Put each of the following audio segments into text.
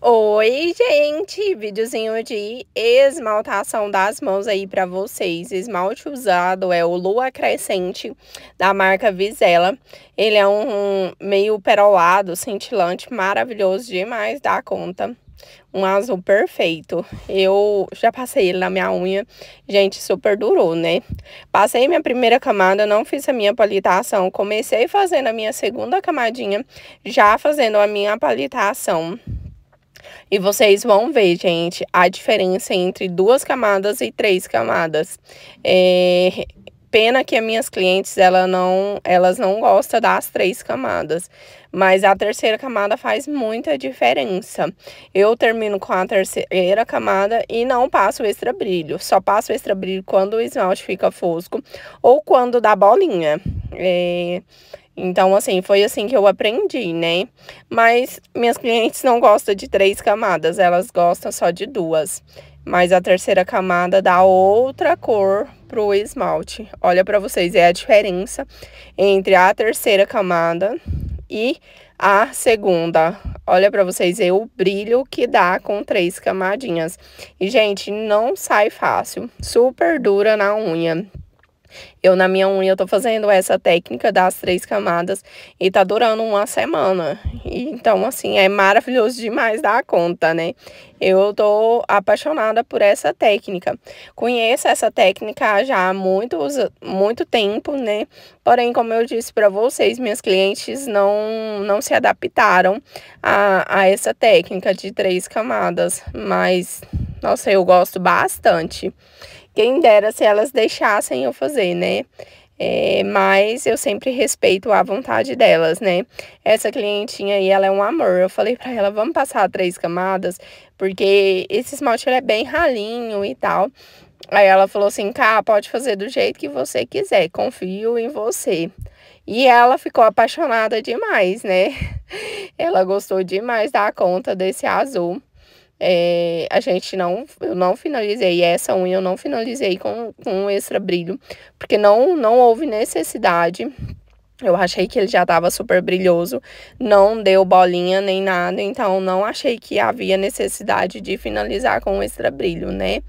Oi, gente! Videozinho de esmaltação das mãos aí para vocês. Esmalte usado é o Lua Crescente da marca Visela. Ele é um meio perolado, cintilante, maravilhoso demais da conta. Um azul perfeito. Eu já passei ele na minha unha. Gente, super durou, né? Passei minha primeira camada, não fiz a minha palitação. Comecei fazendo a minha segunda camadinha, já fazendo a minha palitação. E vocês vão ver, gente, a diferença entre duas camadas e três camadas. É... Pena que as minhas clientes ela não, elas não gostam das três camadas, mas a terceira camada faz muita diferença. Eu termino com a terceira camada e não passo extra brilho, só passo extra brilho quando o esmalte fica fosco ou quando dá bolinha. É... Então, assim, foi assim que eu aprendi, né? Mas minhas clientes não gostam de três camadas, elas gostam só de duas. Mas a terceira camada dá outra cor pro esmalte. Olha para vocês, é a diferença entre a terceira camada e a segunda. Olha para vocês é o brilho que dá com três camadinhas. E, gente, não sai fácil. Super dura na unha. Eu, na minha unha, eu tô fazendo essa técnica das três camadas e tá durando uma semana. E, então, assim, é maravilhoso demais dar conta, né? Eu tô apaixonada por essa técnica. Conheço essa técnica já há muito tempo, né? Porém, como eu disse para vocês, minhas clientes não, não se adaptaram a, a essa técnica de três camadas. Mas nossa, eu gosto bastante. Quem dera se elas deixassem eu fazer, né? É, mas eu sempre respeito a vontade delas, né? Essa clientinha aí, ela é um amor. Eu falei para ela, vamos passar três camadas, porque esse esmalte ele é bem ralinho e tal. Aí ela falou assim, cá, pode fazer do jeito que você quiser, confio em você. E ela ficou apaixonada demais, né? Ela gostou demais da conta desse azul. É, a gente não, eu não finalizei essa unha, eu não finalizei com, com um extra brilho, porque não, não houve necessidade eu achei que ele já estava super brilhoso, não deu bolinha nem nada, então não achei que havia necessidade de finalizar com um extra brilho, né?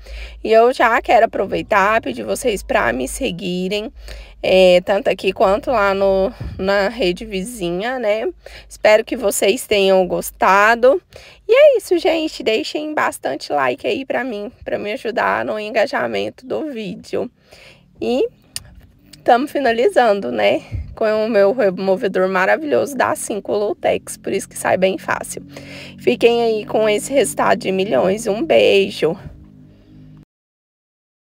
E eu já quero aproveitar, pedir vocês para me seguirem, é, tanto aqui quanto lá no, na rede vizinha, né? Espero que vocês tenham gostado. E é isso, gente. Deixem bastante like aí para mim, para me ajudar no engajamento do vídeo. E estamos finalizando, né? com o meu removedor maravilhoso da 5 Lutex, por isso que sai bem fácil. Fiquem aí com esse resultado de milhões. Um beijo!